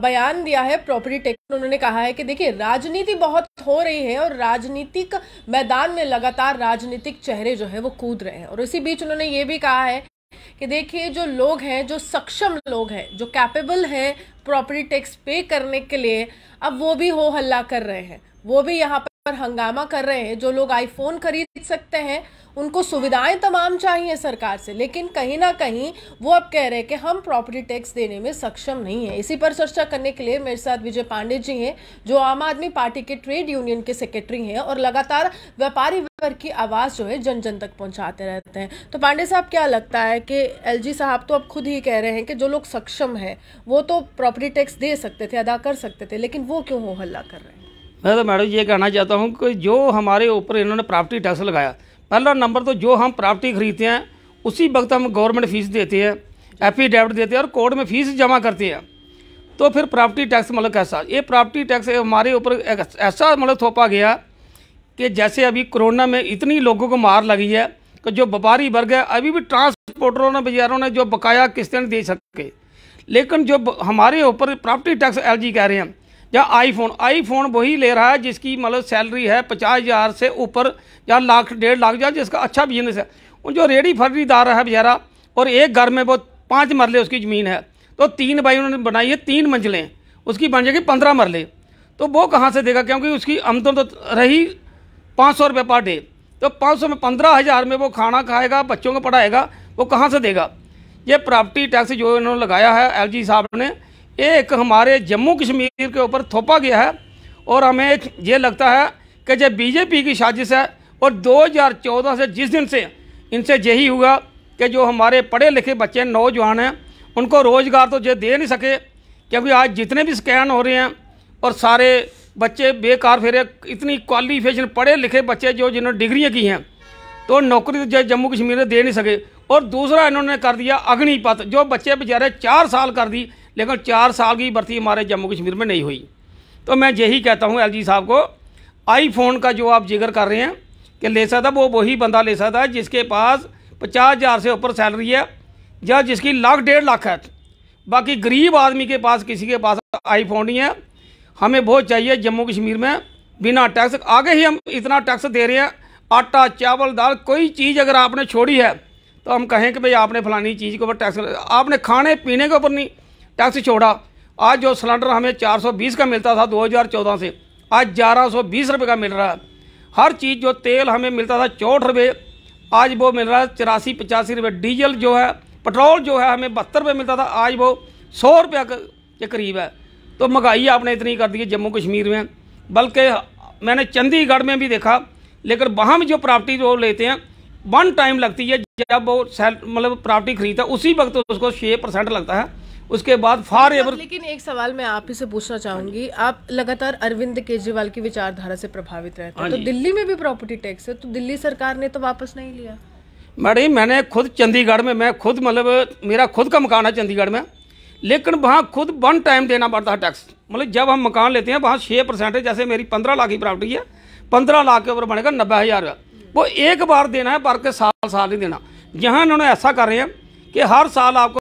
बयान दिया है प्रॉपर्टी टैक्स उन्होंने कहा है कि देखिए राजनीति बहुत हो रही है और राजनीतिक मैदान में लगातार राजनीतिक चेहरे जो है वो कूद रहे हैं और इसी बीच उन्होंने ये भी कहा है कि देखिए जो लोग हैं जो सक्षम लोग हैं जो कैपेबल हैं प्रॉपर्टी टैक्स पे करने के लिए अब वो भी हो हल्ला कर रहे हैं वो भी यहाँ पर पर हंगामा कर रहे हैं जो लोग आईफोन खरीद सकते हैं उनको सुविधाएं तमाम चाहिए सरकार से लेकिन कहीं ना कहीं वो अब कह रहे हैं कि हम प्रॉपर्टी टैक्स देने में सक्षम नहीं है इसी पर चर्चा करने के लिए मेरे साथ विजय पांडे जी हैं जो आम आदमी पार्टी के ट्रेड यूनियन के सेक्रेटरी हैं और लगातार व्यापारी वर्ग की आवाज़ जो है जन जन तक पहुंचाते रहते हैं तो पांडे साहब क्या लगता है कि एल साहब तो अब खुद ही कह रहे हैं कि जो लोग सक्षम हैं वो तो प्रॉपर्टी टैक्स दे सकते थे अदा कर सकते थे लेकिन वो क्यों हो हल्ला कर रहे हैं मैं तो मैडम जी ये कहना चाहता हूँ कि जो हमारे ऊपर इन्होंने प्रॉपर्टी टैक्स लगाया पहला नंबर तो जो हम प्रॉपर्टी खरीदते हैं उसी वक्त हम गवर्नमेंट फीस देते हैं एफिडेविट देते हैं और कोर्ट में फीस जमा करते हैं तो फिर प्रॉपर्टी टैक्स मतलब कैसा ये प्रॉपर्टी टैक्स हमारे ऊपर ऐसा मतलब थोपा गया कि जैसे अभी कोरोना में इतनी लोगों को मार लगी है कि जो व्यापारी वर्ग है अभी भी ट्रांसपोर्टरों ने बाजारों ने जो बकाया किस्तें दे सके लेकिन जो हमारे ऊपर प्रॉपर्टी टैक्स एल कह रहे हैं या आईफोन आईफोन वही ले रहा है जिसकी मतलब सैलरी है पचास हज़ार से ऊपर या लाख डेढ़ लाख या जिसका अच्छा बिजनेस है उन जो रेडी फर्रीदार है बेचारा और एक घर में वो पाँच मरले उसकी ज़मीन है तो तीन भाई उन्होंने बनाई है तीन मंजिलें उसकी बन जाएगी पंद्रह मरले तो वो कहाँ से देगा क्योंकि उसकी आमदन तो रही पाँच सौ रुपये पर डे तो पाँच सौ में पंद्रह हज़ार में वो खाना खाएगा बच्चों को पढ़ाएगा वो कहाँ से देगा ये प्रॉपर्टी टैक्स जो इन्होंने लगाया है एलजी साहब ने एक हमारे जम्मू कश्मीर के ऊपर थोपा गया है और हमें ये लगता है कि जब बीजेपी की साजिश है और 2014 से जिस दिन से इनसे यही हुआ कि जो हमारे पढ़े लिखे बच्चे नौजवान हैं उनको रोज़गार तो ये दे नहीं सके क्योंकि आज जितने भी स्कैन हो रहे हैं और सारे बच्चे बेकार फेरे इतनी क्वालिफिकेशन पढ़े लिखे बच्चे जो जिन्होंने डिग्रियाँ की हैं तो नौकरी तो जम्मू कश्मीर में दे नहीं सके और दूसरा इन्होंने कर दिया अग्निपथ जो बच्चे बेचारे चार साल कर दी लेकिन चार साल की भर्ती हमारे जम्मू कश्मीर में नहीं हुई तो मैं यही कहता हूँ एल साहब को आईफोन का जो आप जिक्र कर रहे हैं कि ले सकता वो वही बंदा ले सकता है जिसके पास पचास हज़ार से ऊपर सैलरी है या जिसकी लाख डेढ़ लाख है बाकी गरीब आदमी के पास किसी के पास आईफोन नहीं है हमें बहुत चाहिए जम्मू कश्मीर में बिना टैक्स आगे ही हम इतना टैक्स दे रहे हैं आटा चावल दाल कोई चीज़ अगर आपने छोड़ी है तो हम कहें कि भाई आपने फलानी चीज़ के ऊपर टैक्स आपने खाने पीने के ऊपर नहीं टैक्स छोड़ा आज जो सिलेंडर हमें 420 का मिलता था 2014 से आज 1120 रुपए का मिल रहा है हर चीज़ जो तेल हमें मिलता था चौंठ रुपये आज वो मिल रहा है चौरासी पचासी रुपये डीजल जो है पेट्रोल जो है हमें बहत्तर रुपये मिलता था आज वो सौ रुपये के करीब है तो महंगाई आपने इतनी कर दी है जम्मू कश्मीर में बल्कि मैंने चंडीगढ़ में भी देखा लेकिन वहाँ में जो प्रॉपर्टी वो लेते हैं वन टाइम लगती है जब वो मतलब प्रॉपर्टी खरीदता है उसी वक्त उसको छः परसेंट लगता है उसके बाद फार अच्छा, एवर लेकिन एक सवाल मैं आप ही से पूछना चाहूंगी आप लगातार अरविंद केजरीवाल की विचारधारा से प्रभावित रहते हैं हाँ तो दिल्ली में भी प्रॉपर्टी टैक्स है तो दिल्ली सरकार ने तो वापस नहीं लिया मैडम मैंने खुद चंडीगढ़ में मैं खुद मतलब मेरा खुद का मकान है चंडीगढ़ में लेकिन वहाँ खुद वन टाइम देना पड़ता है टैक्स मतलब जब हम मकान लेते हैं वहाँ छः परसेंट है जैसे मेरी पंद्रह लाख की प्रॉपर्टी है पंद्रह लाख के ऊपर बनेगा नब्बे हज़ार वो एक बार देना है पर के साल साल ही देना यहाँ इन्होंने ऐसा कर रहे हैं कि हर साल आपको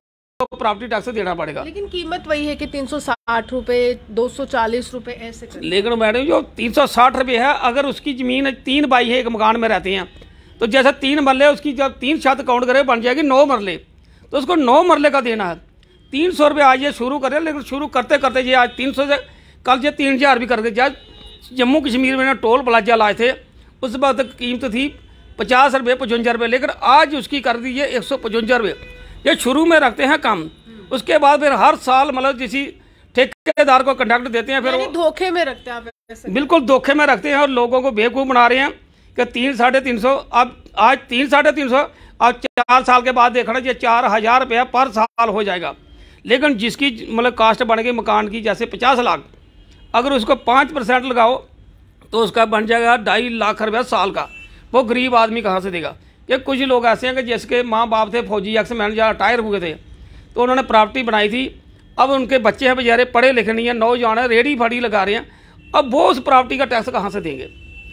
प्रॉपर्टी टैक्स देना पड़ेगा लेकिन कीमत वही है कि तीन सौ साठ रूपए दो सौ चालीस रूपए ऐसे लेकिन मैडम जो तीन सौ साठ रूपये है अगर उसकी जमीन तीन बाई है एक मकान में रहते हैं तो जैसे तीन मरले उसकी जब तीन छत काउंट करे बन जाएगी नौ मरले तो उसको नौ मरले का देना है तीन सौ रुपये आज ये शुरू करे लेकिन शुरू करते करते ये आज तीन सौ से कल ये तीन हज़ार भी कर गए जब जम्मू कश्मीर में ना टोल प्लाजा लाए थे उस वक्त कीमत थी पचास रुपये पचवंजा रुपये लेकिन आज उसकी कर दीजिए एक सौ पचवंजा रुपये ये शुरू में रखते हैं कम हम्म। उसके बाद फिर हर साल मतलब किसी ठेकेदार को कंडक्ट देते हैं फिर धोखे में रखते हैं बिल्कुल धोखे में रखते हैं और लोगों को बेवकूफ़ बना रहे हैं कि तीन साढ़े तीन सौ अब आज तीन साढ़े तीन सौ अब चार साल के बाद देखना ये चार हज़ार रुपया पर साल हो जाएगा लेकिन जिसकी मतलब कास्ट बन गई मकान की जैसे पचास लाख अगर उसको पाँच परसेंट लगाओ तो उसका बन जाएगा ढाई लाख रुपया साल का वो गरीब आदमी कहाँ से देगा कि कुछ लोग ऐसे हैं कि जिसके माँ बाप थे फौजी या मैन जहाँ रिटायर हुए थे तो उन्होंने प्रॉपर्टी बनाई थी अब उनके बच्चे हैं बेचारे पढ़े लिखे नहीं हैं नौजवान है रेडी फाड़ी लगा रहे हैं अब वो उस प्रॉपर्टी का टैक्स कहाँ से देंगे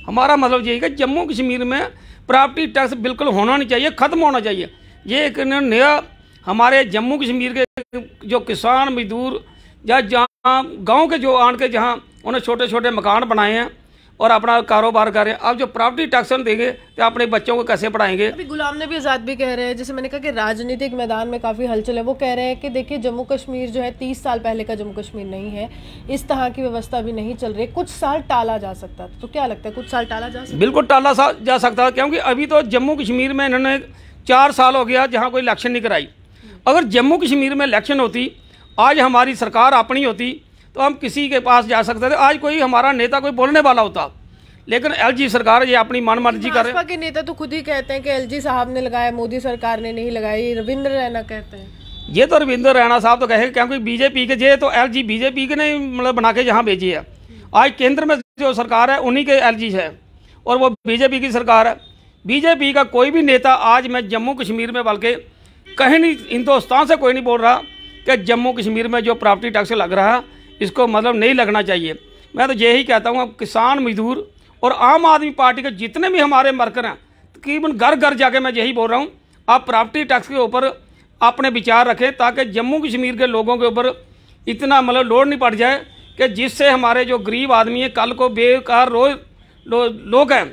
हमारा मतलब यही है कि जम्मू कश्मीर में प्रॉपर्टी टैक्स बिल्कुल होना नहीं चाहिए ख़त्म होना चाहिए ये एक नया हमारे जम्मू कश्मीर के जो किसान मजदूर या जहाँ गाँव के जो आन के जहाँ उन्हें छोटे छोटे मकान बनाए हैं और अपना कारोबार कर रहे हैं आप जो प्रॉपर्टी टैक्सन देंगे तो अपने बच्चों को कैसे पढ़ाएंगे अभी गुलाम नबी आज़ाद भी कह रहे हैं जैसे मैंने कहा कि राजनीतिक मैदान में काफ़ी हलचल है वो कह रहे हैं कि देखिए जम्मू कश्मीर जो है तीस साल पहले का जम्मू कश्मीर नहीं है इस तरह की व्यवस्था भी नहीं चल रही कुछ साल टाला जा सकता तो क्या लगता है कुछ साल टाला जा सकता बिल्कुल टाला जा सकता क्योंकि अभी तो जम्मू कश्मीर में इन्होंने चार साल हो गया जहाँ कोई इलेक्शन नहीं कराई अगर जम्मू कश्मीर में इलेक्शन होती आज हमारी सरकार अपनी होती तो हम किसी के पास जा सकते थे आज कोई हमारा नेता कोई बोलने वाला होता लेकिन एलजी सरकार ये अपनी मन मर्जी कर रहे नेता तो खुद ही कहते हैं कि एलजी साहब ने लगाया मोदी सरकार ने नहीं लगाई रविंद्र रैना कहते हैं ये तो रविंद्र रैना साहब तो कहे क्योंकि बीजेपी के जे तो एल बीजेपी के नहीं मतलब बना के यहाँ भेजी है आज केंद्र में जो सरकार है उन्हीं के एल है और वो बीजेपी की सरकार है बीजेपी का कोई भी नेता आज मैं जम्मू कश्मीर में बल्कि कहीं नहीं हिंदुस्तान से कोई नहीं बोल रहा कि जम्मू कश्मीर में जो प्रॉपर्टी टैक्स लग रहा है इसको मतलब नहीं लगना चाहिए मैं तो यही कहता हूँ अब किसान मजदूर और आम आदमी पार्टी के जितने भी हमारे वर्कर हैं तकरीबन घर घर जाके मैं यही बोल रहा हूँ आप प्रॉपर्टी टैक्स के ऊपर अपने विचार रखें ताकि जम्मू कश्मीर के लोगों के ऊपर इतना मतलब लोड नहीं पड़ जाए कि जिससे हमारे जो गरीब आदमी है कल को बेकार रोज लो, लोग हैं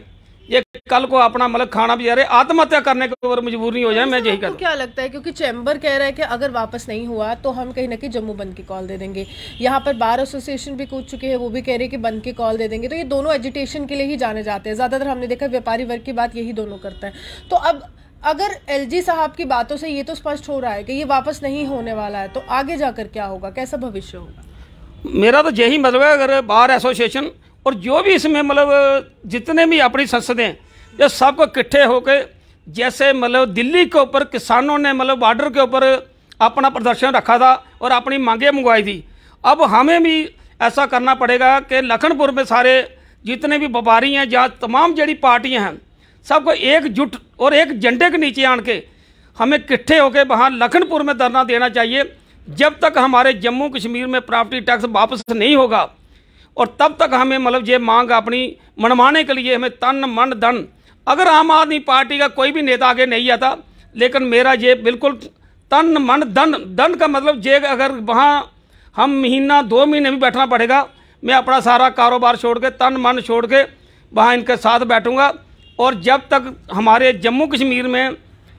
ये कल को अपना मतलब खाना भी अरे आत्महत्या करने के ऊपर मजबूर नहीं हो जाए मैं यही कहता क्या लगता है क्योंकि चैम्बर कह रहा है कि अगर वापस नहीं हुआ तो हम कहीं ना कहीं जम्मू बंद की कॉल दे देंगे यहाँ पर बार एसोसिएशन भी कूद चुके हैं वो भी कह रहे हैं कि बंद की कॉल दे देंगे तो ये दोनों एजुटेशन के लिए ही जाने जाते हैं ज़्यादातर हमने देखा व्यापारी वर्ग की बात यही दोनों करता है तो अब अगर एल साहब की बातों से ये तो स्पष्ट हो रहा है कि ये वापस नहीं होने वाला है तो आगे जाकर क्या होगा कैसा भविष्य होगा मेरा तो यही मतलब है अगर बार एसोसिएशन और जो भी इसमें मतलब जितने भी अपनी संसदें ये सबको इकट्ठे होकर जैसे मतलब दिल्ली के ऊपर किसानों ने मतलब बॉर्डर के ऊपर अपना प्रदर्शन रखा था और अपनी मांगें मंगवाई थी अब हमें भी ऐसा करना पड़ेगा कि लखनपुर में सारे जितने भी व्यापारी हैं जहाँ तमाम जड़ी पार्टियाँ हैं सबको एकजुट और एक झंडे के नीचे आन के हमें किट्ठे होकर वहाँ लखनपुर में धरना देना चाहिए जब तक हमारे जम्मू कश्मीर में प्रॉपर्टी टैक्स वापस नहीं होगा और तब तक हमें मतलब ये मांग अपनी मनवाने के लिए हमें तन मन धन अगर आम आदमी पार्टी का कोई भी नेता आगे नहीं आता लेकिन मेरा ये बिल्कुल तन मन धन धन का मतलब जे अगर वहाँ हम महीना दो महीने भी बैठना पड़ेगा मैं अपना सारा कारोबार छोड़ के तन मन छोड़ के वहाँ इनके साथ बैठूंगा और जब तक हमारे जम्मू कश्मीर में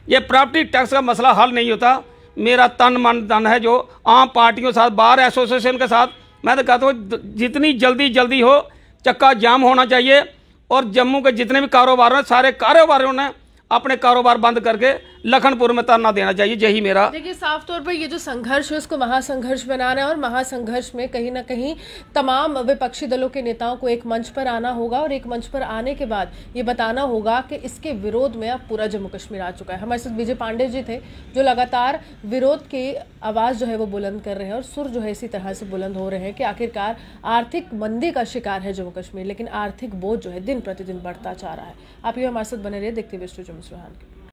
ये प्रॉपर्टी टैक्स का मसला हल नहीं होता मेरा तन मन धन है जो आम पार्टियों के साथ बार एसोसिएशन के साथ मैं तो कहता हूँ जितनी जल्दी जल्दी हो चक्का जाम होना चाहिए और जम्मू के जितने भी कारोबार हैं सारे कारोबारों ने अपने कारोबार बंद करके लखनपुर में तरना देना चाहिए यही मेरा देखिए साफ तौर पर ये जो संघर्ष है उसको महासंघर्ष बनाना है और महासंघर्ष में कहीं ना कहीं तमाम विपक्षी दलों के नेताओं को एक मंच पर आना होगा और एक मंच पर आने के बाद ये बताना होगा कि इसके विरोध में अब पूरा जम्मू कश्मीर आ चुका है हमारे साथ विजय पांडे जी थे जो लगातार विरोध की आवाज़ जो है वो बुलंद कर रहे हैं और सुर जो है इसी तरह से बुलंद हो रहे हैं कि आखिरकार आर्थिक मंदी का शिकार है जम्मू कश्मीर लेकिन आर्थिक बोझ जो है दिन प्रतिदिन बढ़ता जा रहा है आप ये हमारे साथ बने रहे देखते हुए Mr. Hankin.